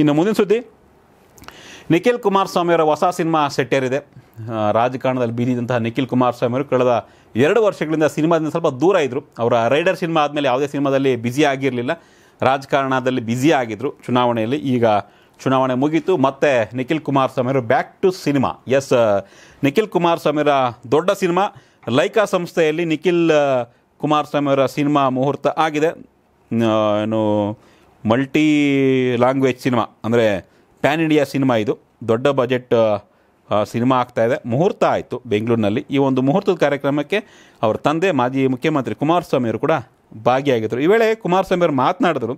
ಇನ್ನು ಮುಂದಿನ ಸುದ್ದಿ ನಿಖಿಲ್ ಕುಮಾರಸ್ವಾಮಿಯವರ ಹೊಸ ಸಿನಿಮಾ ಸೆಟ್ಟೇರಿದೆ ರಾಜಕಾರಣದಲ್ಲಿ ಬೀದಿದಂತಹ ನಿಖಿಲ್ ಕುಮಾರಸ್ವಾಮಿಯವರು ಕಳೆದ ಎರಡು ವರ್ಷಗಳಿಂದ ಸಿನಿಮಾದಿಂದ ಸ್ವಲ್ಪ ದೂರ ಇದ್ದರು ಅವರ ರೈಡರ್ ಸಿನಿಮಾ ಆದಮೇಲೆ ಯಾವುದೇ ಸಿನಿಮಾದಲ್ಲಿ ಬ್ಯುಸಿ ಆಗಿರಲಿಲ್ಲ ರಾಜಕಾರಣದಲ್ಲಿ ಬ್ಯುಸಿ ಆಗಿದ್ದರು ಚುನಾವಣೆಯಲ್ಲಿ ಈಗ ಚುನಾವಣೆ ಮುಗೀತು ಮತ್ತು ನಿಖಿಲ್ ಕುಮಾರಸ್ವಾಮಿಯವರು back to cinema yes Nikhil ಕುಮಾರಸ್ವಾಮಿಯವರ ದೊಡ್ಡ ಸಿನಿಮಾ ಲೈಕಾ ಸಂಸ್ಥೆಯಲ್ಲಿ ನಿಖಿಲ್ ಕುಮಾರಸ್ವಾಮಿಯವರ ಸಿನಿಮಾ ಮುಹೂರ್ತ ಆಗಿದೆ ಏನು ಮಲ್ಟಿ ಲ್ಯಾಂಗ್ವೇಜ್ ಸಿನಿಮಾ ಅಂದರೆ ಪ್ಯಾನ್ ಇಂಡಿಯಾ ಸಿನಿಮಾ ಇದು ದೊಡ್ಡ ಬಜೆಟ್ ಸಿನಿಮಾ ಆಗ್ತಾಯಿದೆ ಮುಹೂರ್ತ ಆಯಿತು ಬೆಂಗಳೂರಿನಲ್ಲಿ ಈ ಒಂದು ಮುಹೂರ್ತದ ಕಾರ್ಯಕ್ರಮಕ್ಕೆ ಅವರ ತಂದೆ ಮಾಜಿ ಮುಖ್ಯಮಂತ್ರಿ ಅವರು ಕೂಡ ಭಾಗಿಯಾಗಿದ್ದರು ಈ ವೇಳೆ ಕುಮಾರಸ್ವಾಮಿ ಅವರು ಮಾತನಾಡಿದರು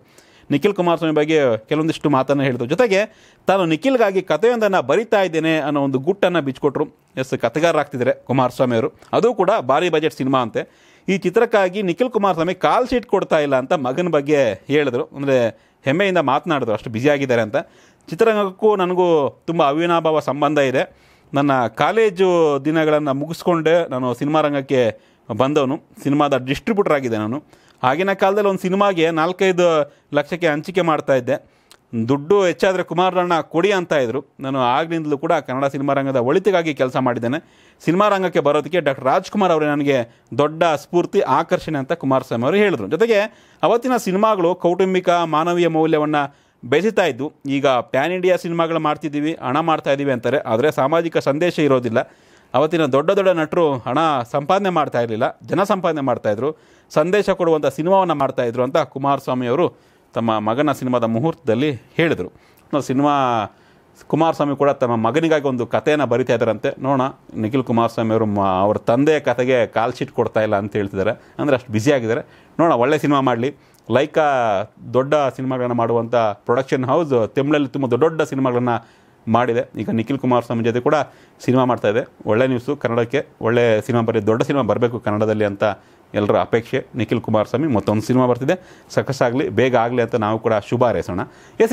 ನಿಖಿಲ್ ಕುಮಾರಸ್ವಾಮಿ ಬಗ್ಗೆ ಕೆಲವೊಂದಿಷ್ಟು ಮಾತನ್ನು ಹೇಳಿದರು ಜೊತೆಗೆ ತಾನು ನಿಖಿಲ್ಗಾಗಿ ಕಥೆಯೊಂದನ್ನು ಬರಿತಾ ಇದ್ದೇನೆ ಅನ್ನೋ ಒಂದು ಗುಟ್ಟನ್ನು ಬಿಚ್ಚಿಕೊಟ್ರು ಎಸ್ ಕಥೆಗಾರರಾಗ್ತಿದ್ದಾರೆ ಅವರು ಅದು ಕೂಡ ಭಾರಿ ಬಜೆಟ್ ಸಿನಿಮಾ ಅಂತೆ ಈ ಚಿತ್ರಕ್ಕಾಗಿ ನಿಖಿಲ್ ಸ್ವಾಮಿ ಕಾಲ್ ಶೀಟ್ ಕೊಡ್ತಾ ಇಲ್ಲ ಅಂತ ಮಗನ ಬಗ್ಗೆ ಹೇಳಿದ್ರು ಅಂದರೆ ಹೆಮ್ಮೆಯಿಂದ ಮಾತನಾಡಿದ್ರು ಅಷ್ಟು ಬ್ಯುಸಿಯಾಗಿದ್ದಾರೆ ಅಂತ ಚಿತ್ರರಂಗಕ್ಕೂ ನನಗೂ ತುಂಬ ಅವಿನಾಭಾವ ಸಂಬಂಧ ಇದೆ ನನ್ನ ಕಾಲೇಜು ದಿನಗಳನ್ನು ಮುಗಿಸ್ಕೊಂಡೆ ನಾನು ಸಿನಿಮಾ ರಂಗಕ್ಕೆ ಬಂದವನು ಸಿನಿಮಾದ ಡಿಸ್ಟ್ರಿಬ್ಯೂಟರ್ ಆಗಿದ್ದೆ ನಾನು ಆಗಿನ ಕಾಲದಲ್ಲಿ ಒಂದು ಸಿನಿಮಾಗೆ ನಾಲ್ಕೈದು ಲಕ್ಷಕ್ಕೆ ಹಂಚಿಕೆ ಮಾಡ್ತಾಯಿದ್ದೆ ದುಡ್ಡು ಹೆಚ್ಚಾದರೆ ಕುಮಾರಣ್ಣ ಕೊಡಿ ಅಂತ ಇದ್ದರು ನಾನು ಆಗಲಿಂದಲೂ ಕೂಡ ಕನ್ನಡ ಸಿನಿಮಾ ರಂಗದ ಒಳಿತಿಗಾಗಿ ಕೆಲಸ ಮಾಡಿದ್ದೇನೆ ಸಿನಿಮಾ ರಂಗಕ್ಕೆ ಬರೋದಕ್ಕೆ ಡಾಕ್ಟರ್ ರಾಜ್ಕುಮಾರ್ ಅವರೇ ನನಗೆ ದೊಡ್ಡ ಸ್ಫೂರ್ತಿ ಆಕರ್ಷಣೆ ಅಂತ ಕುಮಾರಸ್ವಾಮಿ ಅವರು ಹೇಳಿದರು ಜೊತೆಗೆ ಅವತ್ತಿನ ಸಿನಿಮಾಗಳು ಕೌಟುಂಬಿಕ ಮಾನವೀಯ ಮೌಲ್ಯವನ್ನು ಬೆಸಿತಾ ಇದ್ದು ಈಗ ಪ್ಯಾನ್ ಇಂಡಿಯಾ ಸಿನಿಮಾಗಳು ಮಾಡ್ತಿದ್ದೀವಿ ಹಣ ಮಾಡ್ತಾ ಇದ್ದೀವಿ ಅಂತಾರೆ ಆದರೆ ಸಾಮಾಜಿಕ ಸಂದೇಶ ಇರೋದಿಲ್ಲ ಅವತ್ತಿನ ದೊಡ್ಡ ದೊಡ್ಡ ನಟರು ಹಣ ಸಂಪಾದನೆ ಮಾಡ್ತಾ ಇರಲಿಲ್ಲ ಜನ ಸಂಪಾದನೆ ಮಾಡ್ತಾಯಿದ್ರು ಸಂದೇಶ ಕೊಡುವಂಥ ಸಿನಿಮಾವನ್ನು ಮಾಡ್ತಾಯಿದ್ರು ಅಂತ ಕುಮಾರಸ್ವಾಮಿ ಅವರು ತಮ್ಮ ಮಗನ ಸಿನಿಮಾದ ಮುಹೂರ್ತದಲ್ಲಿ ಹೇಳಿದರು ಸಿನಿಮಾ ಕುಮಾರಸ್ವಾಮಿ ಕೂಡ ತಮ್ಮ ಮಗನಿಗಾಗಿ ಒಂದು ಕಥೆಯನ್ನು ಬರಿತಾ ಇದ್ದಾರಂತೆ ನೋಡೋಣ ನಿಖಿಲ್ ಕುಮಾರಸ್ವಾಮಿ ಅವರು ಅವ್ರ ತಂದೆಯ ಕತೆಗೆ ಕಾಲ್ ಶೀಟ್ ಕೊಡ್ತಾ ಇಲ್ಲ ಅಂತ ಹೇಳ್ತಿದ್ದಾರೆ ಅಂದರೆ ಅಷ್ಟು ಬ್ಯುಸಿ ಆಗಿದ್ದಾರೆ ನೋಡೋಣ ಒಳ್ಳೆ ಸಿನಿಮಾ ಮಾಡಲಿ ಲೈಕ ದೊಡ್ಡ ಸಿನಿಮಾಗಳನ್ನು ಮಾಡುವಂಥ ಪ್ರೊಡಕ್ಷನ್ ಹೌಸ್ ತಮಿಳಲ್ಲಿ ತುಂಬ ದೊಡ್ಡ ದೊಡ್ಡ ಸಿನಿಮಾಗಳನ್ನು ಮಾಡಿದೆ ಈಗ ನಿಖಿಲ್ ಕುಮಾರಸ್ವಾಮಿ ಜೊತೆ ಕೂಡ ಸಿನಿಮಾ ಮಾಡ್ತಾ ಇದೆ ಒಳ್ಳೆ ನ್ಯೂಸು ಕನ್ನಡಕ್ಕೆ ಒಳ್ಳೆ ಸಿನಿಮಾ ಬರೀ ದೊಡ್ಡ ಸಿನಿಮಾ ಬರಬೇಕು ಕನ್ನಡದಲ್ಲಿ ಅಂತ ಎಲ್ಲರ ಅಪೇಕ್ಷೆ ನಿಖಿಲ್ ಕುಮಾರಸ್ವಾಮಿ ಮತ್ತೊಂದು ಸಿನಿಮಾ ಬರ್ತಿದೆ ಸಕ್ಸಸ್ ಆಗಲಿ ಬೇಗ ಆಗಲಿ ಅಂತ ನಾವು ಕೂಡ ಶುಭ ಹಾರೈಸೋಣ ಎಸ್